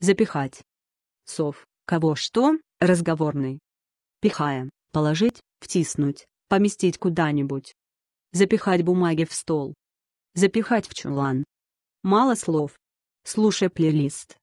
запихать. Сов, кого что, разговорный. Пихая, положить, втиснуть, поместить куда-нибудь. Запихать бумаги в стол. Запихать в чулан. Мало слов. Слушай плейлист.